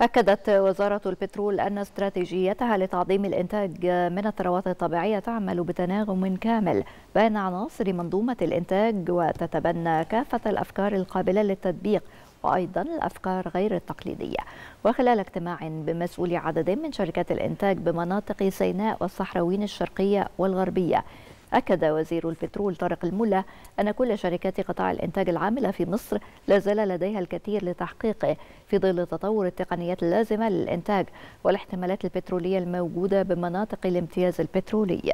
أكدت وزارة البترول أن استراتيجيتها لتعظيم الإنتاج من الثروات الطبيعية تعمل بتناغم كامل بين عناصر منظومة الإنتاج وتتبنى كافة الأفكار القابلة للتطبيق وأيضا الأفكار غير التقليدية وخلال اجتماع بمسؤولي عدد من شركات الإنتاج بمناطق سيناء والصحراوين الشرقية والغربية أكد وزير البترول طارق الملا أن كل شركات قطاع الإنتاج العاملة في مصر لا زال لديها الكثير لتحقيقه في ظل تطور التقنيات اللازمة للإنتاج والاحتمالات البترولية الموجودة بمناطق الامتياز البترولي